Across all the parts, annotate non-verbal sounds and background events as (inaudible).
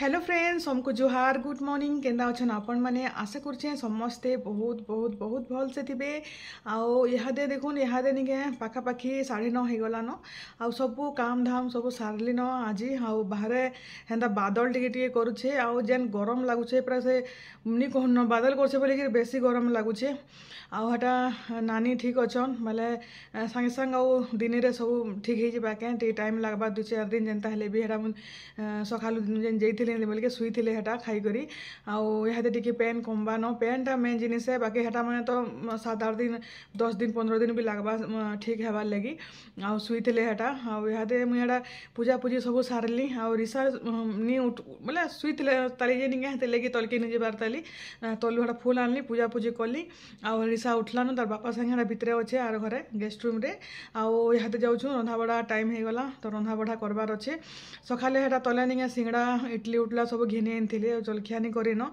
Hello friends অমকু জোহার good morning কেন্দা অছন আপন মানে আশা করছে সমস্তে বহুত বহুত বহুত ভলসে থিবে আও ইহাদে দেখুন ইহাদে নিকে পাখাপাখি সাড়ে ন হয়েগলান আও সবু কাম ধাম সবু সারলিন আজি আও বাহারে হেন্তা বাদল টিকে টিকে করুছে আও যেন গরম লাগুছে পুরা সে নি কহন বাদল করছে বলিকি বেশি গরম লাগুছে আও হেটা নানি ঠিক অছন বেলে সাঙ্গে সাঙ্গে আও দিনেরে সবু ঠিক হয়ে যাবা কেন টিকে টাইম লাগবা দুই চার দিন যেনতা হলে বি হেটা সকালু যেন যাইছিল खिलेनि बोलिके सुईथिले हेटा खाई करी आउ यहाते टिके पेन कमबा न पेनटा मेन जिनिसे बाकी हेटा मैंने तो सात आठ दिन दस दिन पंद्रह दिन भी लगवा ठीक हेबार लगी आउ सुईथिले हेटा आउ यहाते पूजा पूजी सब सारे आउ रिसर्च नी उठ बोले सुईथिले तली जे निगे हेते लगी तलके निजे बार तली तलु हेटा फुल आनलि पूजा पूजी कली आउ रिसा उठलानु तार बापा संगे हेटा भितरे अछे आर घरे गेस्ट रूम रे आउ यहाते जाउछु रंधा बढ़ा टाइम हो हेगला तो रंधा बढ़ा करबार अछे सखाले हेटा तले निगे सिंगडा इडली ଉଠଲା ସବୁ ଘେନି ଆଣିଥିଲି ଆଉ ଜଳଖିଆନି କରିନ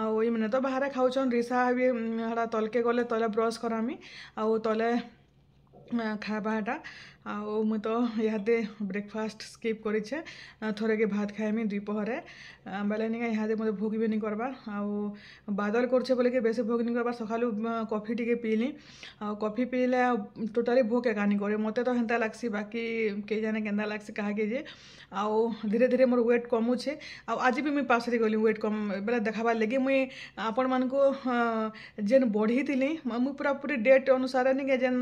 ଆଉ ଇମାନେ ତ ବାହାରେ ଖାଉଛନ୍ ରିସା ବି ହେଟା ତଲକେ ଗଲେ ତଲେ ବ୍ରସ୍ କରାମି ଆଉ ତଲେ ଖାଇବାଟା ଆଉ ମୁଁ ତ ଇହାଦେ ବ୍ରେକଫାଷ୍ଟ ସ୍କିପ୍ କରିଛେ ଥରେକେ ଭାତ ଖାଇମି ଦ୍ୱିପହରେ ବେଲେ ନିକା ଇହାଦେ ମୋତେ ଭୋଗ ବି ନି କର୍ବାର୍ ଆଉ ବାଦଲ କରୁଛେ ବୋଲିକି ବେଶୀ ଭୋଗ ନି କର୍ବାର୍ ସକାଳୁ କଫି ଟିକେ ପିଇଲି ଆଉ କଫି ପିଇଲେ ଟୋଟାଲି ଭୋଗ ଏକା ନି କରେ ମୋତେ ତ ହେନ୍ତା ଲାଗ୍ସି ବାକି କେ ଜାନେ କେନ୍ତା ଲାଗ୍ସି କାହାକେ ଯେ ଆଉ ଧୀରେ ଧୀରେ ମୋର ୱେଟ୍ କମୁଛେ ଆଉ ଆଜି ବି ମୁଇଁ ପାସରେ ଗଲି ୱେଟ୍ କମ୍ ବେଲେ ଦେଖବାର୍ ଲାଗି ମୁଇଁ ଆପଣମାନଙ୍କୁ ଯେନ୍ ବଢ଼ିଥିଲି ମୁଇଁ ପୁରାପୁରି ଡେଟ୍ ଅନୁସାରେ ନିକେ ଯେନ୍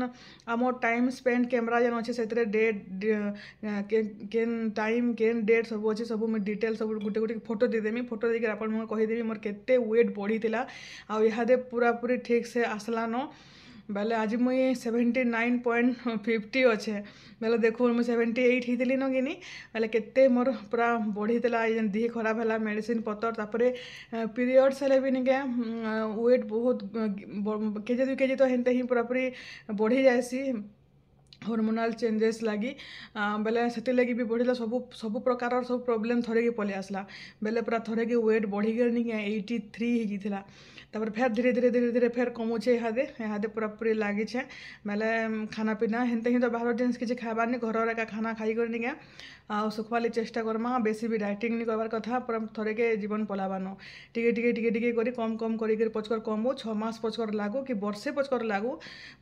ଆମର ଟାଇମ୍ ସ୍ପେଣ୍ଡ କ୍ୟାମେରା ଯେନ୍ ଅଛେ ସେଥିରେ ଡେଟ୍ କେନ୍ ଟାଇମ୍ କେନ୍ ଡେଟ୍ ସବୁ ଅଛି ସବୁ ମୁଁ ଡିଟେଲ୍ ସବୁ ଗୋଟେ ଗୋଟେ ଫଟୋ ଦେଇଦେମି ଫଟୋ ଦେଇକରି ଆପଣଙ୍କୁ କହିଦେବି ମୋର କେତେ ୱେଟ୍ ବଢ଼ିଥିଲା ଆଉ ଇହାଦେ ପୁରାପୁରି ଠିକ୍ସେ ଆସ୍ଲାନ ବେଲେ ଆଜି ମୁଇଁ ସେଭେଣ୍ଟି ନାଇନ୍ ପଏଣ୍ଟ ଫିଫ୍ଟି ଅଛେ ବେଲେ ଦେଖୁନ୍ ମୁଇଁ ସେଭେଣ୍ଟି ଏଇଟ୍ ହେଇଥିଲି ନ କିନି ବେଲେ କେତେ ମୋର ପୁରା ବଢ଼ିଥିଲା ଯେନ୍ ଦିହି ଖରାପ ହେଲା ମେଡ଼ିସିନ୍ ପତର ତାପରେ ପିରିଅଡ଼ସ୍ ହେଲେ ବି ନିକେ ୱେଟ୍ ବହୁତ କେଜି ଦୁଇ କେଜି ତ ହେନ୍ତା ହିଁ ପୁରାପୁରି ବଢ଼ିଯାଏସି हरमोनाल चेंजेस लगी बेले से लगी भी बढ़ला सब सब प्रकार सब प्रोब्लेम थर कि पलि आसला बेले पूरा थर कि वेट बढ़ी गल क्या एट्टी थ्री होपर फेर धीरे धीरे धीरे धीरे फेर कमुचे यहादे यहादे पूरा पूरी लगे बेले खाना पिना हेते ही बाहर जिन किसी खाबार नहीं घर एक खाना खाई क्या आखवाली चेषा करमा बेस भी डाइटिंग नहीं करार कथ पूरा थर के जीवन पलावान टे टे टे कम कम कर पचकर कमु छः पचकर लगू कि बर्षे पचकर लगू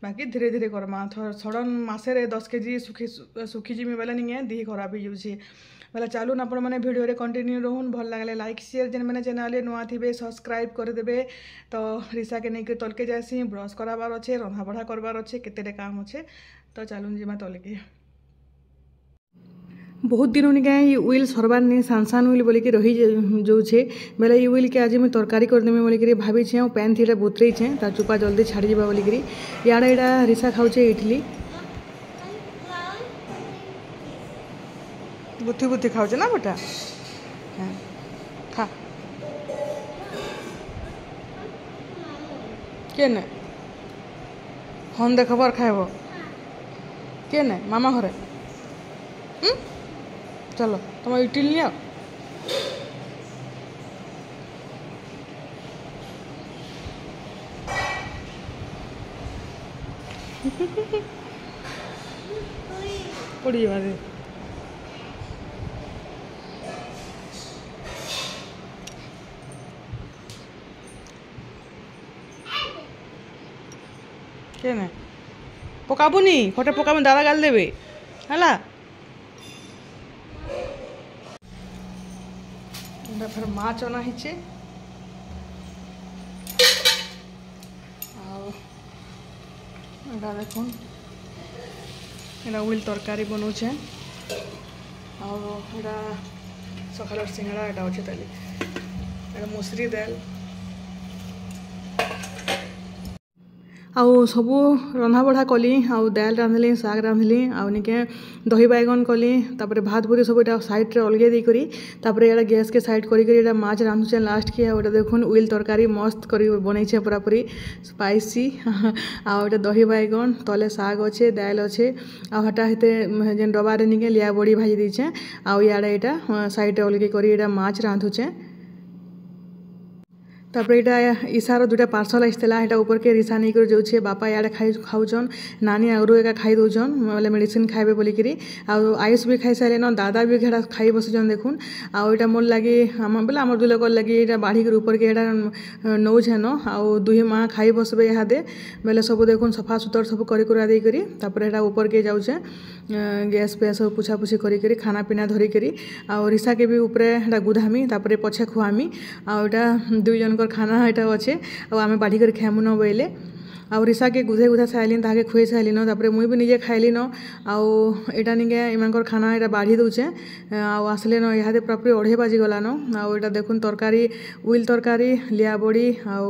बाकी धीरे धीरे करमा सडन मसे ମାସରେ ଦଶ କେଜି ଶୁଖି ଶୁଖିଯିମି ବେଲେ ନିକେ ଦିହି ଖରାପ ହେଇଯାଉଛେ ବେଲେ ଚାଲୁନ୍ ଆପଣମାନେ ଭିଡ଼ିଓରେ କଣ୍ଟିନ୍ୟୁ ରହୁନ୍ ଭଲ ଲାଗଲେ ଲାଇକ୍ ସେୟାର ଯେନ୍ମାନେ ଚ୍ୟାନେଲ୍ରେ ନୂଆ ଥିବେ ସବସ୍କ୍ରାଇବ୍ କରିଦେବେ ତ ରିସାକେ ନେଇକି ତଲକେ ଯାଏସି ବ୍ରସ୍ କରାବାର ଅଛେ ରନ୍ଧାବଢ଼ା କରବାର ଅଛେ କେତେଟା କାମ ଅଛେ ତ ଚାଲୁନ୍ ଯିମା ତଲକେ ବହୁତ ଦିନ ନିକେ ଇ ଉଇଲ୍ ସର୍ବାର୍ ନି ସାନ୍ ସାନ୍ ଉଇଲ୍ ବୋଲିକି ରହି ଯାଉଛେ ବେଲେ ଇ ଉଇଲ୍କେ ଆଜି ମୁଇଁ ତରକାରୀ କରିଦେମି ବୋଲିକିରି ଭାବିଛେଁ ଆଉ ପ୍ୟାନ୍ ଥିରେ ବୁତରେଇଛେଁ ତା ଚୁପା ଜଲ୍ଦି ଛାଡ଼ିଯିବା ବୋଲିକିରି ଇଆଡ଼େ ଏଇଟା ରିସା ଖାଉଛେ ଇଟଲି বুদ্ধি বুদ্ধি খাওছো না বেটা হ্যাঁ খা কে নে হন দেখব আর খাইব কে নে মামা ঘরে হুম চলো তোমার ইটিল নিও (laughs) পড়িয়ে কেন পকাবো নি ফটা পকাবো দাদা গাল দেবে হ্যালা ফের মাছ অনা হয়েছে এটা দেখুন এটা উইল তরকারি বনাউছে আর এটা সকালের সিঙ্গড়া এটা আছে তাহলে এটা মুসরি দেয় ଆଉ ସବୁ ରନ୍ଧାବଢ଼ା କଲି ଆଉ ଦାଏଲ୍ ରାନ୍ଧିଲି ଶାଗ୍ ରାନ୍ଧିଲି ଆଉ ନିକେ ଦହି ବାଇଗନ୍ କଲି ତା'ପରେ ଭାତ୍ ଭୁତି ସବୁ ଇଟା ସାଇଡ଼୍ରେ ଅଲ୍ଗେଇ ଦେଇକରି ତା'ପରେ ଇଆଡ଼େ ଗ୍ୟାସ୍କେ ସାଇଡ଼୍ କରିକରି ଇଟା ମାଛ୍ ରାନ୍ଧୁଛେଁ ଲାଷ୍ଟ୍କେ ଆଉ ଇଟା ଦେଖୁନ୍ ଉଇଲ୍ ତରକାରୀ ମସ୍ତ୍ କରି ବନେଇଛେ ପୁରାପୁରି ସ୍ପାଇସି ଆଉ ଇଟା ଦହି ବାଇଗନ୍ ତଲେ ଶାଗ୍ ଅଛେ ଦାଏଲ୍ ଅଛେ ଆଉ ହେଟା ହେତେ ଯେନ୍ ଡବାରେ ନିକେ ଲିଆ ବଡ଼ି ଭାଜି ଦେଇଛେଁ ଆଉ ଇଆଡ଼େ ଏଇଟା ସାଇଡ଼୍ରେ ଅଲ୍ଗେଇ କରି ଇଟା ମାଛ୍ ରାନ୍ଧୁଛେଁ তাপরে এটা ଇଶାର ଦୁଇଟା ପାର୍ସଲ୍ ଆସିଥିଲା ହେଟା ଉପରକେ ରିସା ନେଇକରି ଯାଉଛେ ବାପା ଇଆଡ଼େ ଖାଇ ଖାଉଛନ୍ ନାନୀ ଆଗରୁ ଏକା ଖାଇ ଦେଉଛନ୍ ବୋଲେ ମେଡ଼ିସିନ୍ ଖାଇବେ ବୋଲିକିରି ଆଉ ଆୟୁଷ ବି ଖାଇସାରିଲେନ ଦାଦା ବି ହେଟା ଖାଇ ବସିଛନ୍ ଦେଖୁନ୍ ଆଉ ଏଇଟା ମୋର ଲାଗି ଆମ ବୋଲେ ଆମର ଦୁଇ ଲୋକର ଲାଗି ଏଇଟା ବାଢ଼ିକିରି ଉପରକେ ଏଇଟା ନଉଛେନ ଆଉ ଦୁଇ ମା' ଖାଇ ବସବେ ଇହାଦେ ବୋଲେ ସବୁ ଦେଖୁନ୍ ସଫାସୁତର ସବୁ କରିକୁରା ଦେଇକରି ତାପରେ ହେଟା ଉପରକେ ଯାଉଛେ ଗ୍ୟାସ୍ ଫ୍ୟାସ୍ ସବୁ ପୁଛାପୁଛି କରିକରି ଖାନାପିନା ଧରିକରି ଆଉ ରିସାକେ ବି ଉପରେ ହେଟା ଗୁଧାମି ତାପରେ ପଛେ ଖୁଆମି ଆଉ ଏଇଟା ଦୁଇ ଜଣଙ୍କର ଖାନା ଏଇଟା ଅଛେ ଆଉ ଆମେ ବାଢ଼ିକରି ଖାଏମୁ ନ ବୋଇଲେ ଆଉ ରିସାକେ ଗୁଧେ ଗୁଧା ସାଇଲିନ ତାହାକେ ଖୁଏ ସାଇଲିନ ତାପରେ ମୁଇଁ ବି ନିଜେ ଖାଇଲିନ ଆଉ ଏଇଟା ନିକେ ଏମାନଙ୍କର ଖାନା ଏଇଟା ବାଢ଼ି ଦଉଛେ ଆଉ ଆସିଲେନ ଇହାଦେ ପୁରାପୁରି ଅଢ଼େଇ ବାଜିଗଲାନ ଆଉ ଏଇଟା ଦେଖୁନ୍ ତରକାରୀ ଉଇଲ୍ ତରକାରୀ ଲିଆବଡ଼ି ଆଉ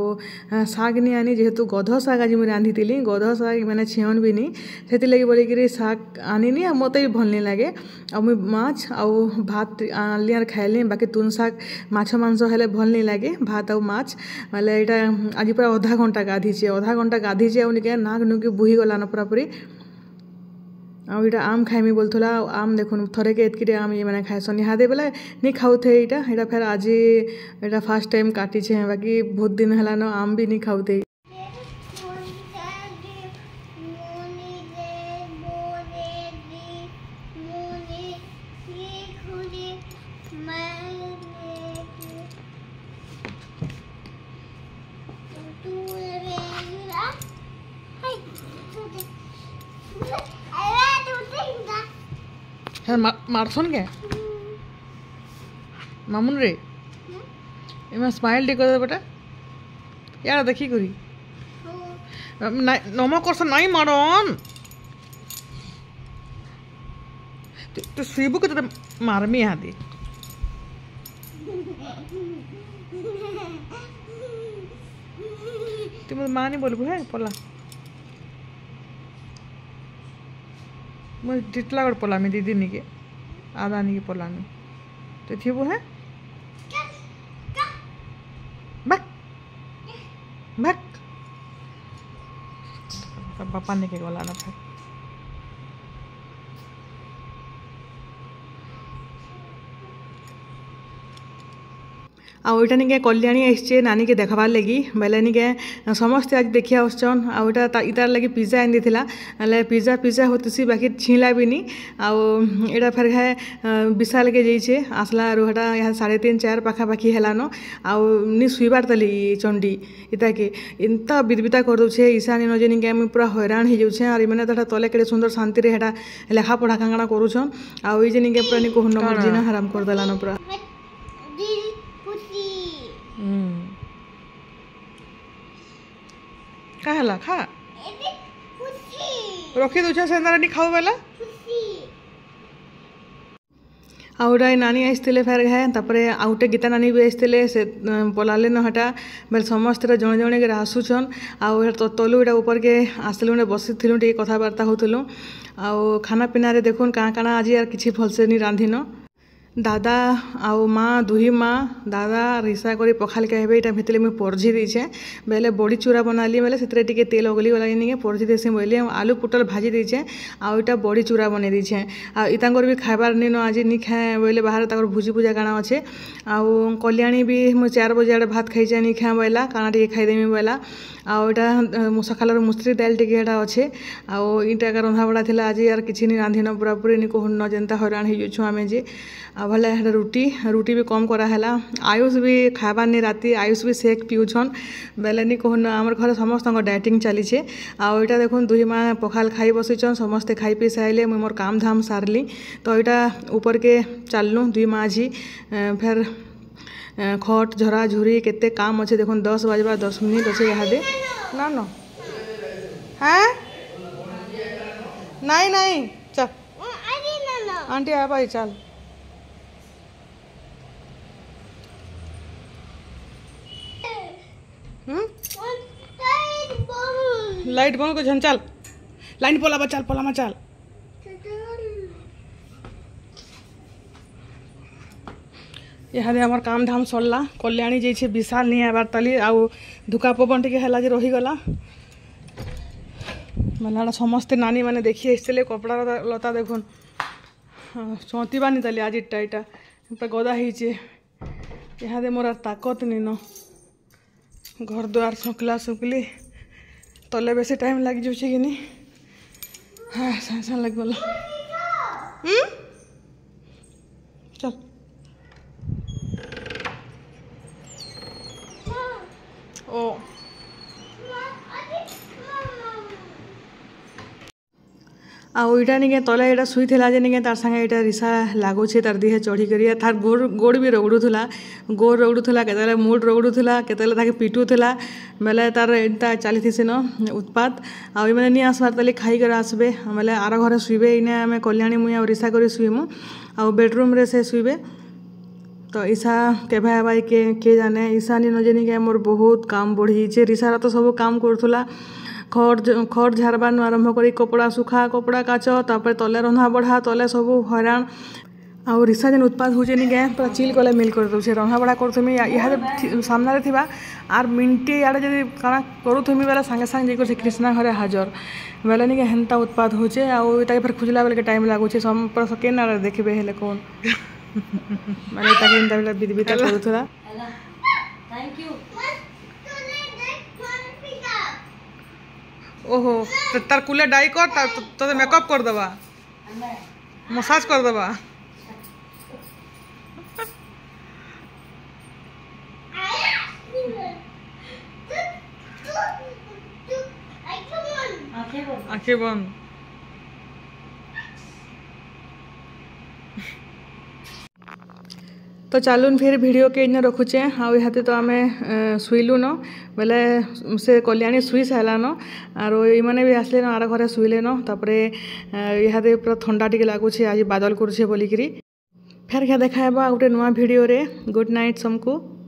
ଶାଗ୍ ନି ଆନି ଯେହେତୁ ଗଧ ଶାଗ୍ ଆଜି ମୁଇଁ ରାନ୍ଧିଥିଲି ଗଧ ଶାଗ୍ ମାନେ ଛିଅନ୍ ବି ନି ସେଥିଲାଗି ବୋଲିକିରି ଶାଗ୍ ଆନିନି ଆଉ ମୋତେ ବି ଭଲ୍ ନି ଲାଗେ ଆଉ ମୁଇଁ ମାଛ୍ ଆଉ ଭାତ୍ ଆନ୍ଲି ଆର୍ ଖାଇଲି ବାକି ତୁନ୍ ଶାଗ୍ ମାଛ ମାଂସ ହେଲେ ଭଲ୍ ନି ଲାଗେ ଭାତ୍ ଆଉ ମାଛ୍ ବୋଲେ ଏଇଟା ଆଜି ପୁରା ଅଧା ଘଣ୍ଟା ଗାଧିଛେ ଅଧା ଘଣ୍ଟା ଗାଧିଛେ ଆଉ ନିକେ ନାକ୍ ନୁକି ବୁହି ଗଲାନ ପୁରାପୁରି ଆଉ ଇଟା ଆମ୍ ଖାଇମି ବୋଲୁଥିଲା ଆଉ ଆମ୍ ଦେଖୁନ୍ ଥରେକେ ଏତ୍କିଟେ ଆମ୍ ଇମାନେ ଖାଏସନ୍ ଇହାଦେ ବେଲେ ନି ଖାଉଥେ ଇଟା ଇଟା ଫେର୍ ଆଜି ଇଟା ଫାର୍ଷ୍ଟ ଟାଇମ୍ କାଟିଛେଁ ବାକି ବହୁତ୍ ଦିନ୍ ହେଲାନ ଆମ୍ ବି ନି ଖାଉଥେଇ হ্যাঁ মারছন কে মামুন রে এমা স্মাইল ডে করে বেটা ইয়ারা দেখি করি নম করছ নাই মারন তুই শুইবু কে তোরা মারমি হাতে তুই মতো মা নি বলবু হ্যাঁ পলা मैं टीटलागढ़ पलामी दीदी निके आदा निके पलामी तो थी है बापा निके गला ना फिर आईटा निके कल्याणी आसचे के देखबार लगी बेले निके समस्ते आज देखिए आसन आईटा इतार लगे पिज्जा आनी हेल्ले पिज्जा पिज्जा होतीसी बाकी छीला भी नहीं आटा फेर विशाल के जाइए आसला रुहटा यहाँ साढ़े तीन चार पाखापाखि हेलान आनी शुबार तली चंडी इताके एंता बिरबिता करदे ईशा नीन जे निके पूरा हैरान हो जाऊे और इन्हें तो तले केड़े सुंदर शांति लेखापढ़ा कांगड़ा करुछन आउ ये निके पूरा नी हाँ। जीना हराम करदेलान पूरा खा रखी दूस से खाऊ बेला आ गोटे नानी आईते फेर घायपर गोटे गीता नानी भी आईते पलाले न हटा बोले समस्त जड़े जड़े कि आसुचन आउ तलू गोटे ऊपर के आसल गोटे बस कथबार्ता हो खाना पिना देख क्या आज यार किसी भलसे नहीं रांधिन দাদা আউ মা দুই মা দাদা রিসা করে পখাল খাইবে এটা ভিতরে মুই পরঝি দিয়েছে বেলে বড়ি চূড়া বনালি বেলে সেতরে টিকে তেল অগলি গলা নিয়ে পরঝি দিয়েছে বলি আলু পুটল ভাজি দিয়েছে আর এটা বড়ি চূড়া বনাই দিয়েছে আউ ইতাঙ্কর বি খাইবার নিন আজ নি খায় বলে বাহার তাঁর ভুজি পূজা কাଣା অছে আর কল্যাণী বি মু চার বজে আড়ে ভাত খাইছে নি খায় বইলা কাଣା টিকে খাইদেমি বইলা আর এটা সকালের মুসরি ডাল টিকে এটা অছে আর ইটা রন্ধা বড়া লা আজ আর কিছু নি রাঁধিন পুরাপুরি নি কহুন যেনতা হইরাণ হয়ে যাচ্ছ আমি যে ଆଉ ବୋଲେ ହେଟା ରୁଟି ରୁଟି ବି କମ୍ କରାହେଲା ଆୟୁଷ ବି ଖାଇବାର୍ନି ରାତି ଆୟୁଷ ବି ସେକ୍ ପିଉଛନ୍ ବେଲେ ନି କହୁନ ଆମର ଘରେ ସମସ୍ତଙ୍କ ଡାଏଟିଂ ଚାଲିଛେ ଆଉ ଏଇଟା ଦେଖୁନ୍ ଦୁଇ ମା ପଖାଲ ଖାଇ ବସିଛନ୍ ସମସ୍ତେ ଖାଇ ପିଇ ସାରିଲେ ମୁଇଁ ମୋର କାମ ଧାମ ସାରିଲି ତ ଏଇଟା ଉପରକେ ଚାଲିଲୁ ଦୁଇ ମା ଆଜି ଫେର୍ ଖଟ୍ ଝରା ଝୁରି କେତେ କାମ ଅଛେ ଦେଖୁନ୍ ଦଶ ବାଜିବା ଦଶ ମିନିଟ୍ ଅଛେ ଇହାଦେ ନା ନ ନାଇଁ ନାଇଁ ଚାଲ ଆଣ୍ଟି আন্টি আবাই চল लाइट बंद कर चल लाइन पोला मचल चल पोला मचल यहाँ आम काम धाम सरला कल्याणी जाइए विशाल नहीं आबार ताली आउ धुका पवन टे रहीगला मैं समस्त नानी मैंने देखी आसते कपड़ार लता देख चौंती हाँ, बानी ताली आज टाइटा पूरा गदा हीचे यहाँ मोर ताकत नहीं न घर द्वार शुकला शुकली ତଲେ ବେଶୀ ଟାଇମ୍ ଲାଗିଯାଉଛି କି ନି ହଁ ସାଙ୍ଗେ ସାଙ୍ଗେ ଲାଗିଗଲା ଚାଲ ଓ ଆଉ ଇଟା ନିକେ ତଲେ ଇଟା ଶୁଇଥିଲା ଯେ ନିକେ ତାର୍ ସାଙ୍ଗେ ଇଟା ରିସା ଲାଗୁଛେ ତାର୍ ଦିହେ ଚଢ଼ିକରି ତାର୍ ଗୋଡ଼ ଗୋଡ଼ ବି ରଗଡ଼ୁଥିଲା ଗୋଡ଼ ରଗଡ଼ୁଥିଲା କେତେବେଳେ ମୁଡ଼ ରଗଡ଼ୁଥିଲା କେତେବେଳେ ତାକେ ପିଟୁଥିଲା ବେଲେ ତାର୍ ଏନ୍ତା ଚାଲିଥିସିନ ଉତ୍ପାତ ଆଉ ଇମାନେ ନି ଆସବାର୍ ତାଲି ଖାଇକରି ଆସବେ ବେଲେ ଆର ଘରେ ଶୁଇବେ ଇନେ ଆମେ କଲ୍ୟାଣୀ ମୁଇଁ ଆଉ ରିସା କରି ଶୁଇମୁ ଆଉ ବେଡ଼ରୁମ୍ରେ ସେ ଶୁଇବେ ତ ଇସା କେଭେ ହେବା କିଏ କିଏ ଜାନେ ଇସା ନିନ ଯେନିକେ ମୋର ବହୁତ କାମ ବଢ଼ିଯାଇଛେ ରିସାର ତ ସବୁ କାମ କରୁଥିଲା ଖଡ଼୍ ଖଡ଼୍ ଝାଡ଼ବାର୍ନୁ ଆରମ୍ଭ କରି କପଡ଼ା ଶୁଖା କପଡ଼ା କାଚ ତା'ପରେ ତଲେ ରନ୍ଧାବଢ଼ା ତଲେ ସବୁ ହଇରାଣ ଆଉ ରିସା ଯେନ୍ ଉତ୍ପାଦ ହଉଛେ ନିକେ ପୁରା ଚିଲ୍ କଲେ ମିଲ୍ କରିଦେଉଛେ ରନ୍ଧାବଢ଼ା କରୁଥିମି ଇହାଦେ ସାମ୍ନାରେ ଥିବା ଆର୍ ମିଣ୍ଟି ଇଆଡ଼େ ଯଦି କାଣା କରୁଥିମି ବେଲେ ସାଙ୍ଗେ ସାଙ୍ଗେ ଯାଇକରି ସେ କ୍ରିଷ୍ଣା ଘରେ ହାଜର ବେଲେ ନିକେ ହେନ୍ତା ଉତ୍ପାଦ ହଉଛେ ଆଉ ଇତାକେ ଫେର୍ ଖୁଜିଲା ବେଲ୍କେ ଟାଇମ୍ ଲାଗୁଛେ ପୁରା କେନ୍ ଆଡ଼େ ଦେଖିବେ ହେଲେ କ'ଣ ମାନେ ଇତାକେ ଏନ୍ତା ବେଲେ ବିଦ୍ବିତା କରୁଥିଲା ଥ୍ୟାଙ୍କ ୟୁ ওহো তার কুলে ডাই কর তোদের মেকআপ করে দেবা মসাজ করে দেবা আঁখে বন্ধ ତ ଚାଲୁନ୍ ଫେର୍ ଭିଡ଼ିଓ କେଇନେ ରଖୁଛେ ଆଉ ଇହାଦେ ତ ଆମେ ଶୁଇଲୁନ ବେଲେ ସେ କଲ୍ୟାଣୀ ଶୁଇ ସାଇଲାନ ଆରୁ ଇମାନେ ବି ଆସିଲେନ ଆର ଘରେ ଶୁଇଲେନ ତାପରେ ଇହାଦେ ପୁରା ଥଣ୍ଡା ଟିକେ ଲାଗୁଛେ ଆଜି ବାଦଲ କରୁଛେ ବୋଲିକିରି ଫେର୍ ଦେଖା ହେବା ଆଉ ଗୋଟେ ନୂଆ ଭିଡ଼ିଓରେ ଗୁଡ଼୍ ନାଇଟ୍ ସମକୁ